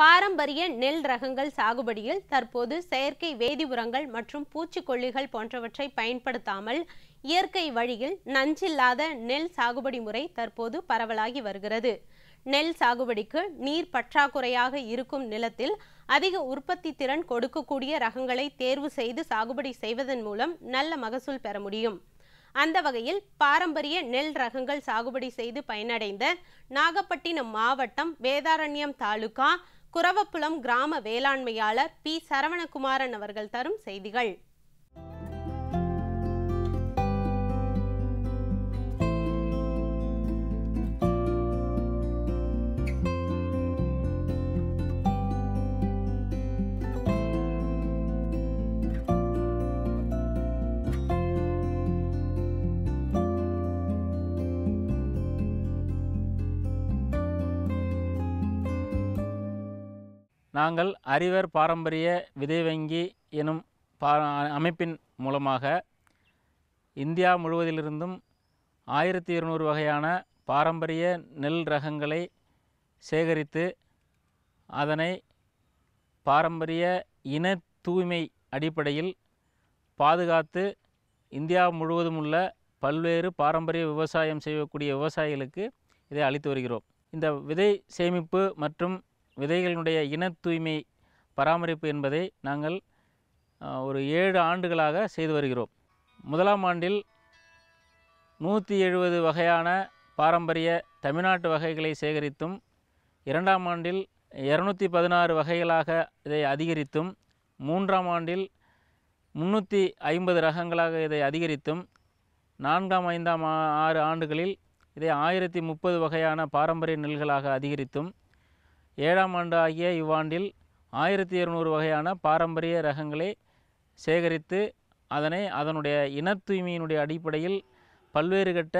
பாரம்பரிய நெல் ரகங்கள் சாகுபடியில் தற்போது செயற்கை வேதி உரங்கள் மற்றும் பூச்சிக்கொல்லிகள் போன்றவற்றை பயன்படுத்தாமல் இயற்கை வழியில் நஞ்சில்லாத நெல் சாகுபடி முறை தற்போது பரவலாகி வருகிறது நெல் சாகுபடிக்கு நீர் பற்றாக்குறையாக இருக்கும் நிலத்தில் அதிக உற்பத்தி திறன் கொடுக்கக்கூடிய ரகங்களை தேர்வு செய்து சாகுபடி செய்வதன் மூலம் நல்ல மகசூல் பெற முடியும் அந்த வகையில் பாரம்பரிய நெல் ரகங்கள் சாகுபடி செய்து பயனடைந்த நாகப்பட்டினம் மாவட்டம் வேதாரண்யம் தாலுகா குரவப்புலம் கிராம வேளாண்மையாளர் பி சரவணகுமாரன் அவர்கள் தரும் செய்திகள் நாங்கள் அறிவர் பாரம்பரிய விதை வங்கி எனும் பா அமைப்பின் மூலமாக இந்தியா முழுவதிலிருந்தும் ஆயிரத்தி இருநூறு வகையான பாரம்பரிய நெல் ரகங்களை சேகரித்து அதனை பாரம்பரிய இன தூய்மை அடிப்படையில் பாதுகாத்து இந்தியா முழுவதும் உள்ள பல்வேறு பாரம்பரிய விவசாயம் செய்யக்கூடிய விவசாயிகளுக்கு இதை அளித்து வருகிறோம் இந்த விதை சேமிப்பு மற்றும் விதைகளினுடைய இன தூய்மை பராமரிப்பு என்பதை நாங்கள் ஒரு ஏழு ஆண்டுகளாக செய்து வருகிறோம் முதலாம் ஆண்டில் நூற்றி எழுபது வகையான பாரம்பரிய தமிழ்நாட்டு வகைகளை சேகரித்தும் இரண்டாம் ஆண்டில் இரநூத்தி பதினாறு வகைகளாக இதை அதிகரித்தும் மூன்றாம் ஆண்டில் முந்நூற்றி ஐம்பது ரகங்களாக இதை அதிகரித்தும் நான்காம் ஐந்தாம் ஆறு ஆண்டுகளில் இதை ஆயிரத்தி முப்பது வகையான பாரம்பரிய நெல்களாக அதிகரித்தும் ஏழாம் ஆண்டு ஆகிய இவ்வாண்டில் ஆயிரத்தி இருநூறு வகையான பாரம்பரிய ரகங்களை சேகரித்து அதனை அதனுடைய இன தூய்மையினுடைய அடிப்படையில் பல்வேறு கட்ட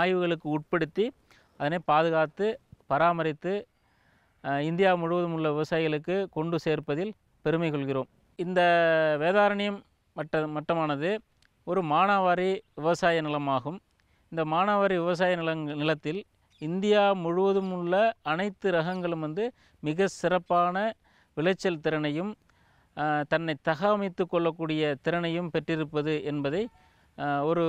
ஆய்வுகளுக்கு உட்படுத்தி அதனை பாதுகாத்து பராமரித்து இந்தியா முழுவதும் உள்ள விவசாயிகளுக்கு கொண்டு சேர்ப்பதில் பெருமை கொள்கிறோம் இந்த வேதாரண்யம் மட்ட மட்டமானது ஒரு மானாவாரி விவசாய நிலமாகும் இந்த மானாவாரி விவசாய நிலங் நிலத்தில் இந்தியா முழுவதும் உள்ள அனைத்து ரகங்களும் வந்து மிக சிறப்பான விளைச்சல் திறனையும் தன்னை தகவமைத்து கொள்ளக்கூடிய திறனையும் பெற்றிருப்பது என்பதை ஒரு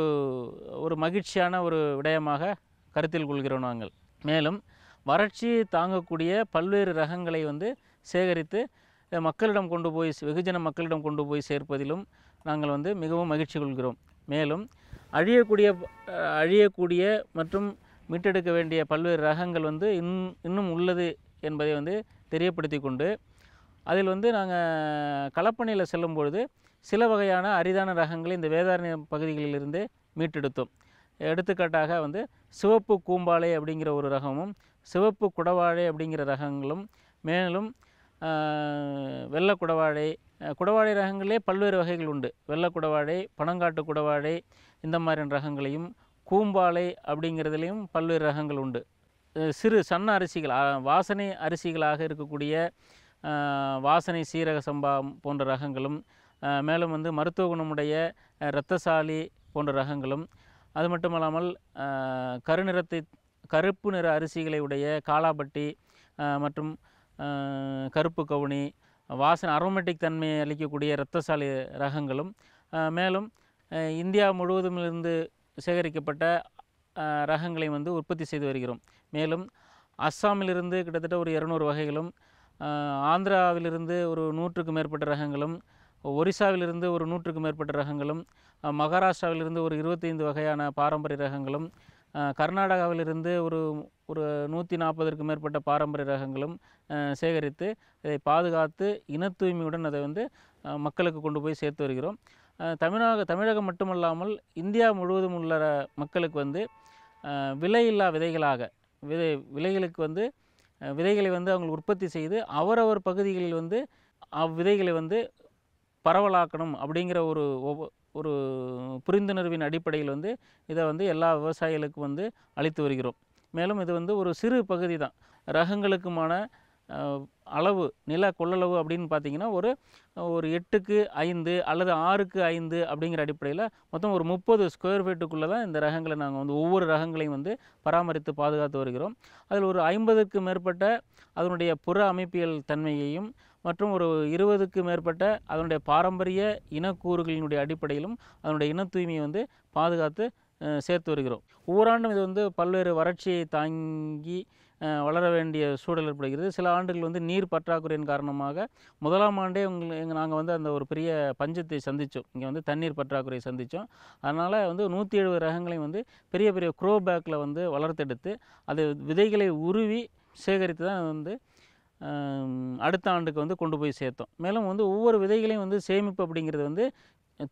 ஒரு மகிழ்ச்சியான ஒரு விடயமாக கருத்தில் கொள்கிறோம் நாங்கள் மேலும் வறட்சி தாங்கக்கூடிய பல்வேறு ரகங்களை வந்து சேகரித்து மக்களிடம் கொண்டு போய் வெகுஜன மக்களிடம் கொண்டு போய் சேர்ப்பதிலும் நாங்கள் வந்து மிகவும் மகிழ்ச்சி கொள்கிறோம் மேலும் அழியக்கூடிய அழியக்கூடிய மற்றும் மீட்டெடுக்க வேண்டிய பல்வேறு ரகங்கள் வந்து இன் இன்னும் உள்ளது என்பதை வந்து தெரியப்படுத்தி கொண்டு அதில் வந்து நாங்கள் களப்பணியில் செல்லும் பொழுது சில வகையான அரிதான ரகங்களை இந்த வேதாரண்ய பகுதிகளிலிருந்து மீட்டெடுத்தோம் எடுத்துக்காட்டாக வந்து சிவப்பு கூம்பாளை அப்படிங்கிற ஒரு ரகமும் சிவப்பு குடவாழை அப்படிங்கிற ரகங்களும் மேலும் வெள்ள குடவாழை குடவாழை ரகங்களே பல்வேறு வகைகள் உண்டு வெள்ளை குடவாழை பனங்காட்டு குடவாழை இந்த மாதிரியான ரகங்களையும் கூம்பாலை அப்படிங்கிறதுலையும் பல்வேறு ரகங்கள் உண்டு சிறு சன்ன அரிசிகள் வாசனை அரிசிகளாக இருக்கக்கூடிய வாசனை சீரக சம்பா போன்ற ரகங்களும் மேலும் வந்து மருத்துவ குணமுடைய இரத்தசாலி போன்ற ரகங்களும் அது மட்டும் இல்லாமல் கருநிறத்தை கருப்பு நிற அரிசிகளை உடைய காலாப்பட்டி மற்றும் கருப்பு கவுனி வாசனை அரோமேட்டிக் தன்மையை அளிக்கக்கூடிய இரத்தசாலி ரகங்களும் மேலும் இந்தியா முழுவதுமிருந்து சேகரிக்கப்பட்ட ரகங்களை வந்து உற்பத்தி செய்து வருகிறோம் மேலும் அஸ்ஸாமிலிருந்து கிட்டத்தட்ட ஒரு இரநூறு வகைகளும் ஆந்திராவிலிருந்து ஒரு நூற்றுக்கு மேற்பட்ட ரகங்களும் ஒரிசாவிலிருந்து ஒரு நூற்றுக்கு மேற்பட்ட ரகங்களும் மகாராஷ்டிராவிலிருந்து ஒரு இருபத்தைந்து வகையான பாரம்பரிய ரகங்களும் கர்நாடகாவிலிருந்து ஒரு ஒரு நூற்றி நாற்பதற்கு மேற்பட்ட பாரம்பரிய ரகங்களும் சேகரித்து இதை பாதுகாத்து இன தூய்மையுடன் அதை வந்து மக்களுக்கு கொண்டு போய் சேர்த்து வருகிறோம் தமிழக தமிழகம் மட்டுமல்லாமல் இந்தியா முழுவதும் உள்ள மக்களுக்கு வந்து விலையில்லா விதைகளாக விதை விலைகளுக்கு வந்து விதைகளை வந்து அவங்க உற்பத்தி செய்து அவரவர் பகுதிகளில் வந்து அவ்விதைகளை வந்து பரவலாக்கணும் அப்படிங்கிற ஒரு ஒரு புரிந்துணர்வின் அடிப்படையில் வந்து இதை வந்து எல்லா விவசாயிகளுக்கும் வந்து அளித்து வருகிறோம் மேலும் இது வந்து ஒரு சிறு பகுதி தான் ரகங்களுக்குமான அளவு நில கொள்ளளவு அப்படின்னு பார்த்தீங்கன்னா ஒரு ஒரு எட்டுக்கு ஐந்து அல்லது ஆறுக்கு ஐந்து அப்படிங்கிற அடிப்படையில் மொத்தம் ஒரு முப்பது ஸ்கொயர் ஃபீட்டுக்குள்ளே தான் இந்த ரகங்களை நாங்கள் வந்து ஒவ்வொரு ரகங்களையும் வந்து பராமரித்து பாதுகாத்து வருகிறோம் அதில் ஒரு ஐம்பதுக்கு மேற்பட்ட அதனுடைய புற அமைப்பியல் தன்மையையும் மற்றும் ஒரு இருபதுக்கு மேற்பட்ட அதனுடைய பாரம்பரிய இனக்கூறுகளினுடைய அடிப்படையிலும் அதனுடைய இன தூய்மையை வந்து பாதுகாத்து சேர்த்து வருகிறோம் ஓராண்டும் இது வந்து பல்வேறு வறட்சியை தாங்கி வளர வேண்டிய சூழல் ஏற்படுகிறது சில ஆண்டுகள் வந்து நீர் பற்றாக்குறையின் காரணமாக முதலாம் ஆண்டே உங்களுக்கு எங்கள் நாங்கள் வந்து அந்த ஒரு பெரிய பஞ்சத்தை சந்தித்தோம் இங்கே வந்து தண்ணீர் பற்றாக்குறையை சந்தித்தோம் அதனால் வந்து நூற்றி எழுபது ரகங்களையும் வந்து பெரிய பெரிய குரோ பேக்கில் வந்து வளர்த்தெடுத்து அது விதைகளை உருவி சேகரித்து தான் வந்து அடுத்த ஆண்டுக்கு வந்து கொண்டு போய் சேர்த்தோம் மேலும் வந்து ஒவ்வொரு விதைகளையும் வந்து சேமிப்பு அப்படிங்கிறது வந்து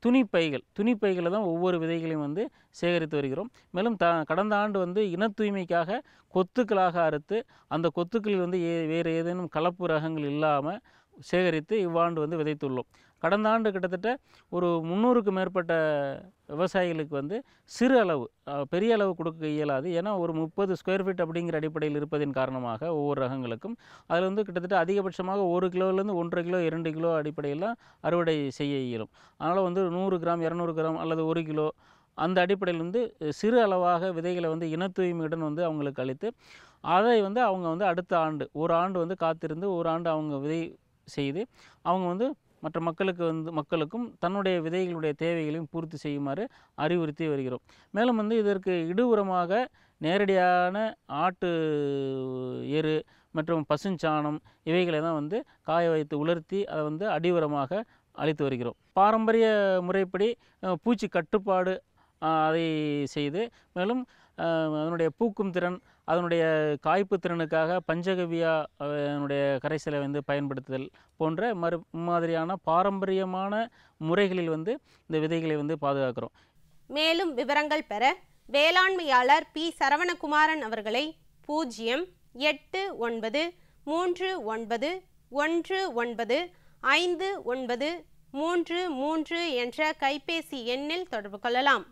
துணிப்பைகள் துணிப்பைகளில் தான் ஒவ்வொரு விதைகளையும் வந்து சேகரித்து வருகிறோம் மேலும் த கடந்த ஆண்டு வந்து இன தூய்மைக்காக கொத்துக்களாக அறுத்து அந்த கொத்துக்களில் வந்து ஏ வேறு ஏதேனும் கலப்பு ரகங்கள் இல்லாமல் சேகரித்து இவ்வாண்டு வந்து விதைத்துள்ளோம் கடந்த ஆண்டு கிட்டத்தட்ட ஒரு முந்நூறுக்கு மேற்பட்ட விவசாயிகளுக்கு வந்து சிறு அளவு பெரிய அளவு கொடுக்க இயலாது ஏன்னா ஒரு முப்பது ஸ்கொயர் ஃபீட் அப்படிங்கிற அடிப்படையில் இருப்பதின் காரணமாக ஒவ்வொரு ரகங்களுக்கும் அதில் வந்து கிட்டத்தட்ட அதிகபட்சமாக ஒரு கிலோலேருந்து ஒன்றரை கிலோ இரண்டு கிலோ அடிப்படையில் அறுவடை செய்ய இயலும் அதனால் வந்து நூறு கிராம் இரநூறு கிராம் அல்லது ஒரு கிலோ அந்த அடிப்படையில் வந்து சிறு அளவாக விதைகளை வந்து இனத்தூய்மையுடன் வந்து அவங்களுக்கு அளித்து அதை வந்து அவங்க வந்து அடுத்த ஆண்டு ஒரு ஆண்டு வந்து காத்திருந்து ஒரு ஆண்டு அவங்க விதை செய்து அவங்க வந்து மற்ற மக்களுக்கு வந்து மக்களுக்கும் தன்னுடைய விதைகளுடைய தேவைகளையும் பூர்த்தி செய்யுமாறு அறிவுறுத்தி வருகிறோம் மேலும் வந்து இதற்கு இடுபுறமாக நேரடியான ஆட்டு எரு மற்றும் பசுஞ்சாணம் இவைகளை தான் வந்து காய வைத்து உலர்த்தி அதை வந்து அடிவுரமாக அளித்து வருகிறோம் பாரம்பரிய முறைப்படி பூச்சி கட்டுப்பாடு அதை செய்து மேலும் அதனுடைய பூக்கும் திறன் அதனுடைய காய்ப்பு திறனுக்காக பஞ்சகவியா அதனுடைய கரைசலை வந்து பயன்படுத்துதல் போன்ற மறு மாதிரியான பாரம்பரியமான முறைகளில் வந்து இந்த விதைகளை வந்து பாதுகாக்கிறோம் மேலும் விவரங்கள் பெற வேளாண்மையாளர் பி சரவணகுமாரன் அவர்களை பூஜ்ஜியம் எட்டு ஒன்பது மூன்று ஒன்பது ஒன்று ஒன்பது ஐந்து ஒன்பது மூன்று மூன்று என்ற கைபேசி எண்ணில் தொடர்பு கொள்ளலாம்